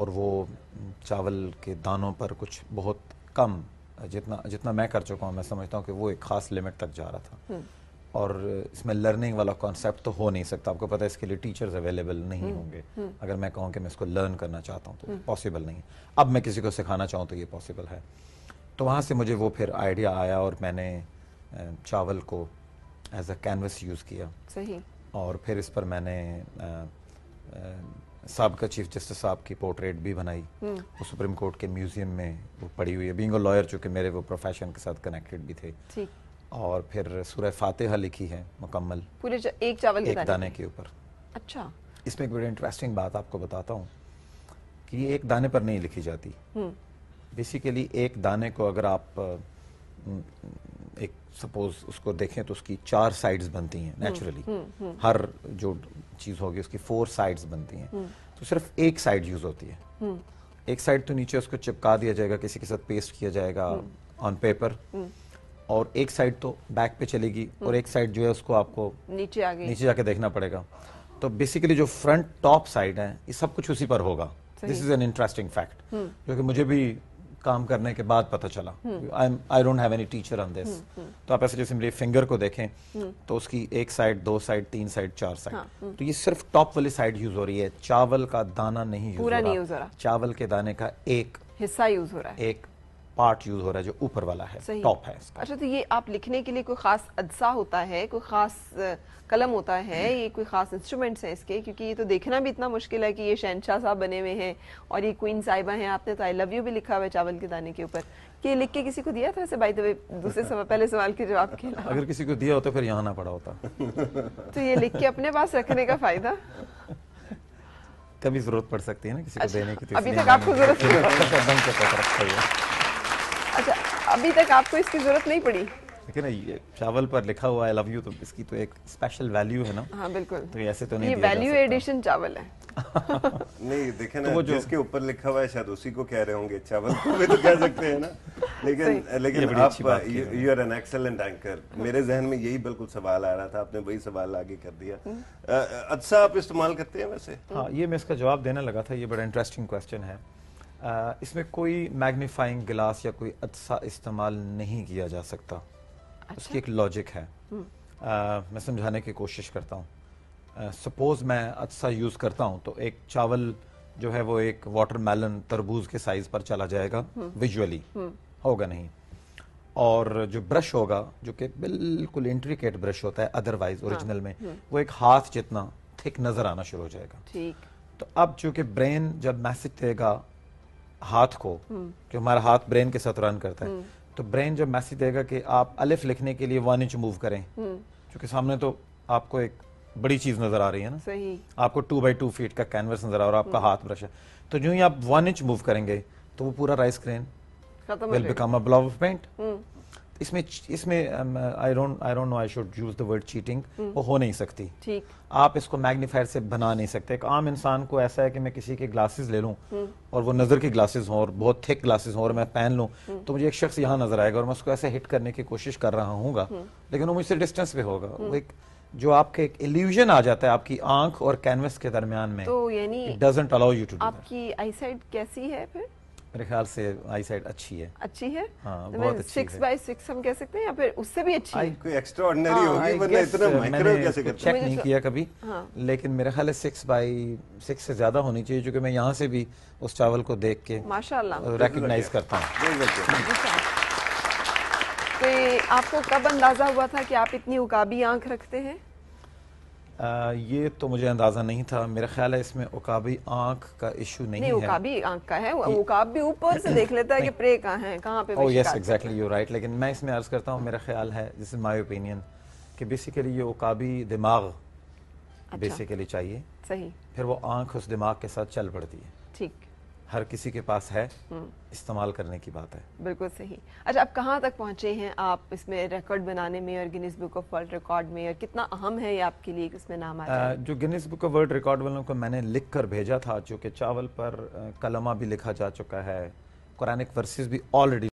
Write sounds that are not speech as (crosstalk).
और वो चावल के दानों पर कुछ बहुत कम जितना जितना मैं कर चुका हूँ मैं समझता हूँ कि वो एक ख़ास लिमिट तक जा रहा था हम्म। और इसमें लर्निंग वाला कॉन्सेप्ट तो हो नहीं सकता आपको पता है इसके लिए टीचर्स अवेलेबल नहीं हम्म। होंगे हम्म। अगर मैं कहूँ कि मैं इसको लर्न करना चाहता हूँ तो पॉसिबल नहीं अब मैं किसी को सिखाना चाहूँ तो ये पॉसिबल है तो वहाँ से मुझे वो फिर आइडिया आया और मैंने चावल को एज अ कैनवस यूज़ किया सही और फिर इस पर मैंने सबका चीफ जस्टिस साहब की पोर्ट्रेट भी बनाई हम्म। वो सुप्रीम कोर्ट के म्यूजियम में वो पड़ी हुई है बींग लॉयर चूंकि मेरे वो प्रोफेशन के साथ कनेक्टेड भी थे ठीक और फिर सूरह फातिहा लिखी है मुकम्मल पूरे एक चावल के एक दाने के ऊपर अच्छा इसमें एक बड़ी इंटरेस्टिंग बात आपको बताता हूँ कि एक दाने पर नहीं लिखी जाती बेसिकली हम्म। एक दाने को अगर आप एक सपोज उसको देखें तो उसकी चार साइड्स बनती हैं नेचुरली हम्म, हर जो चीज़ होगी उसकी फोर साइड्स बनती हैं हम्म। तो सिर्फ एक साइड यूज़ होती है हम्म। एक साइड तो नीचे उसको चिपका दिया जाएगा किसी के साथ पेस्ट किया जाएगा ऑन हम्म। पेपर और एक साइड तो बैक पे चलेगी और एक साइड जो है उसको आपको नीचे आगे नीचे जाके देखना पड़ेगा तो बेसिकली जो फ्रंट टॉप साइड है ये सब कुछ उसी पर होगा this is an interesting fact जो कि मुझे भी काम करने के बाद पता चला I don't have any teacher on this तो आप ऐसे जैसे मेरे फिंगर को देखें हम्म। तो उसकी एक साइड दो साइड तीन साइड चार साइड हाँ, हम्म। तो ये सिर्फ टॉप वाली साइड यूज हो रही है चावल का दाना नहीं यूज हो रहा चावल के दाने का एक हिस्सा यूज हो रहा है एक पार्ट यूज हो रहा है जो ऊपर वाला है टॉप है इसका अच्छा तो ये आप लिखने के लिए कोई खास अज्जा होता है कोई खास कलम होता है हम्म। ये कोई खास इंस्ट्रूमेंट्स हैं इसके क्योंकि ये तो देखना भी इतना मुश्किल है कि ये शहनशाह साहब बने हुए हैं और ये क्वीन साहिबा हैं आपने तो आई लव यू भी लिखा हुआ है चावल के दाने के ऊपर कि लिख के किसी को दिया था ऐसे बाई दूसरे समय (laughs) पहले सवाल के जवाब के अगर किसी को दिया होता फिर यहाँ ना पड़ा होता (laughs) तो ये लिख के अपने पास रखने का फायदा कभी जरूरत पड़ सकती है ना किसी को अच्छा, देने की तो अभी तक आपको जरूरत (laughs) अच्छा अभी तक आपको इसकी जरूरत नहीं पड़ी देखिए ना ये चावल पर लिखा हुआ आई लव यू तो इसकी तो एक स्पेशल वैल्यू है ना हाँ बिल्कुल तो ऐसे तो नहीं ये वैल्यू एडिशन चावल है (laughs) नहीं देखे तो ना तो जो इसके ऊपर लिखा हुआ है शायद उसी को कह रहे होंगे चावल को भी तो कह सकते हैं ना (laughs) लेकिन लेकिन आप you are an excellent anchor मेरे जहन में यही बिल्कुल सवाल आ रहा था आपने वही सवाल आगे कर दिया हम्म। अच्छा आप इस्तेमाल करते हैं वैसे हाँ ये मैं इसका जवाब देने लगा था ये बड़ा इंटरेस्टिंग क्वेश्चन है इसमें कोई मैग्नीफाइंग ग्लास या कोई अच्छा इस्तेमाल नहीं किया जा सकता अच्छा? उसकी एक लॉजिक है आ, हम्म। मैं समझाने की कोशिश करता हूँ सपोज मैं अच्छा यूज़ करता हूँ तो एक चावल जो है वो एक वाटरमेलन तरबूज के साइज पर चला जाएगा हम्म। विजुअली हम्म। होगा नहीं और जो ब्रश होगा जो कि बिल्कुल इंट्रिकेट ब्रश होता है अदरवाइज ओरिजिनल हाँ, में वो एक हाथ जितना थिक नजर आना शुरू हो जाएगा ठीक तो अब चूंकि ब्रेन जब मैसेज देगा हाथ को हम्म। कि हमारा हाथ ब्रेन के साथ रन करता है हम्म। तो ब्रेन जब मैसेज देगा कि आप अलिफ लिखने के लिए वन इंच मूव करें हम्म। क्योंकि सामने तो आपको एक बड़ी चीज नजर आ रही है ना सही आपको टू बाई टू फीट का कैनवस नजर आ रहा है आपका हाथ ब्रश है तो जो ही आप वन इंच मूव करेंगे तो वो पूरा rice grain will become a blob of paint इसमें इसमें I don't I don't know I should use the word cheating वो हो नहीं सकती ठीक आप इसको मैग्नीफायर से बना नहीं सकते एक आम इंसान को ऐसा है कि मैं किसी के ग्लासेस ले लूं hmm. और वो नज़र के ग्लासेस हों और बहुत थिक ग्लासेस हों और मैं पहन लूं hmm. तो मुझे एक शख्स यहाँ नजर आएगा और मैं उसको ऐसे हिट करने की कोशिश कर रहा हूँ hmm. लेकिन वो मुझसे डिस्टेंस पे होगा वो एक जो आपके एक इल्यूजन आ जाता है आपकी आंख और कैनवस के दरमियान में तो यानी डजेंट अलाउ यू टू आपकी आईसाइट कैसी है फिर मेरे ख्याल से आई साइड अच्छी है अच्छी है हाँ, तो बहुत अच्छी सिक्स बाई सिक्स हम कह सकते हैं या फिर उससे भी अच्छी है कोई एक्स्ट्रा हाँ, ऑर्डिनरी होगी वरना इतना uh, माइक्रो कैसे करते चेक नहीं किया कभी हाँ। लेकिन मेरे ख्याल से सिक्स बाई सिक्स से ज्यादा होनी चाहिए क्योंकि मैं यहाँ से भी उस चावल को देख के माशाल्लाह रिकग्नाइज करता हूँ तो आपको कब अंदाजा हुआ था कि आप इतनी उकाबी आंख रखते हैं ये तो मुझे अंदाज़ा नहीं था मेरा ख्याल है इसमें उकाबी आंख का इशू नहीं, नहीं है उकाबी आंख का है उकाब भी ऊपर से देख लेता है कि प्रे कहाँ है कहाँ पे oh yes exactly you right लेकिन मैं इसमें अर्ज़ करता हूँ मेरा ख्याल है दिस इज़ माय ओपिनियन कि बेसिकली ये उकाबी दिमाग अच्छा, बेसिकली चाहिए सही फिर वो आंख उस दिमाग के साथ चल पड़ती है ठीक हर किसी के पास है हम्म। इस्तेमाल करने की बात है बिल्कुल सही अच्छा आप कहाँ तक पहुँचे हैं आप इसमें रिकॉर्ड बनाने में और Guinness Book of World Record में और कितना अहम है ये आपके लिए इसमें नाम आया जो Guinness Book of World Record वालों को मैंने लिख कर भेजा था जो कि चावल पर कलमा भी लिखा जा चुका है कुरानिक वर्सेज भी ऑलरेडी